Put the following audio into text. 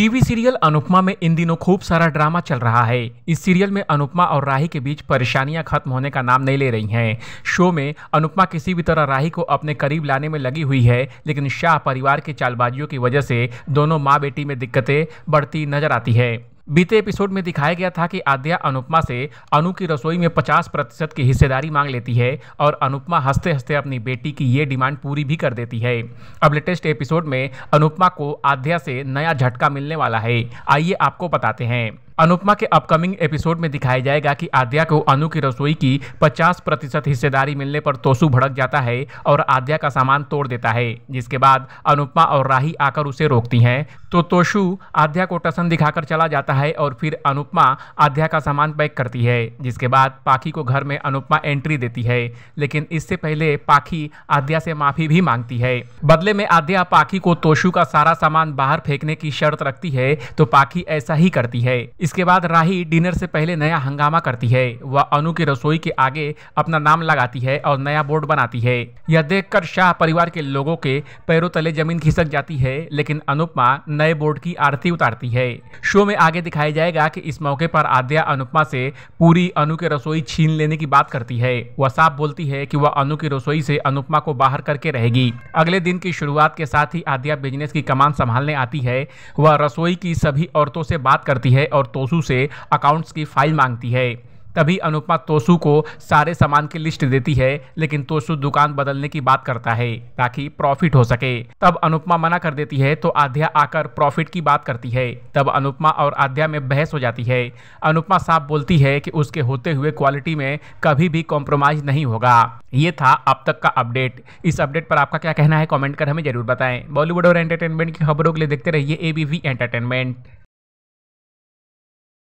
TV serial Anupama में इन दिनों खूब सारा ड्रामा चल रहा है इस सीरियल में अनुपमा और राही के बीच परेशानियां खत्म होने का नाम नहीं ले रही हैं शो में अनुपमा किसी भी तरह राही को अपने करीब लाने में लगी हुई है लेकिन शाह परिवार के चालबाजियों की वजह से दोनों माँ बेटी में दिक्कतें बढ़ती नजर आती है बीते एपिसोड में दिखाया गया था कि आद्या अनुपमा से अनु की रसोई में 50 प्रतिशत की हिस्सेदारी मांग लेती है और अनुपमा हंसते हंसते अपनी बेटी की ये डिमांड पूरी भी कर देती है अब लेटेस्ट एपिसोड में अनुपमा को आद्या से नया झटका मिलने वाला है आइए आपको बताते हैं अनुपमा के अपकमिंग एपिसोड में दिखाया जाएगा कि आद्या को अनु की रसोई की 50 प्रतिशत हिस्सेदारी मिलने पर तोसू भड़क जाता है और आद्या का सामान तोड़ देता है जिसके बाद अनुपमा और राही आकर उसे रोकती हैं तो तोशु आद्या को टसन दिखाकर चला जाता है और फिर अनुपमा आद्या का सामान पैक करती है जिसके बाद पाखी को घर में अनुपमा एंट्री देती है लेकिन इससे पहले पाखी आद्या से माफ़ी भी मांगती है बदले में आद्या पाखी को तोशु का सारा सामान बाहर फेंकने की शर्त रखती है तो पाखी ऐसा ही करती है इसके बाद राही डिनर से पहले नया हंगामा करती है वह अनु की रसोई के आगे अपना नाम लगाती है और नया बोर्ड बनाती है यह देखकर शाह परिवार के लोगों के पैरों तले जमीन खिसक जाती है लेकिन अनुपमा नए बोर्ड की आरती उतारती है शो में आगे दिखाया जाएगा कि इस मौके पर आद्या अनुपमा से पूरी अनु की रसोई छीन लेने की बात करती है वह साफ बोलती है कि वह अनु की रसोई से अनुपमा को बाहर करके रहेगी अगले दिन की शुरुआत के साथ ही आद्या बिजनेस की कमान संभालने आती है वह रसोई की सभी औरतों से बात करती है और तो तोसु से अकाउंट्स की फाइल मांगती है तभी अनुपमा तोसु को सारे सामान की लिस्ट देती है लेकिन तोसु दुकान बदलने की बात करता है ताकि प्रॉफिट हो सके तब अनुपमा मना कर देती है तो आध्या आकर प्रॉफिट की बात करती है तब अनुपमा और आध्या में बहस हो जाती है अनुपमा साफ बोलती है कि उसके होते हुए क्वालिटी में कभी भी कॉम्प्रोमाइज नहीं होगा ये था अब तक का अपडेट इस अपडेट पर आपका क्या कहना है कॉमेंट कर हमें जरूर बताएं बॉलीवुड और एंटरटेनमेंट की खबरों के लिए देखते रहिए एबीवी एंटरटेनमेंट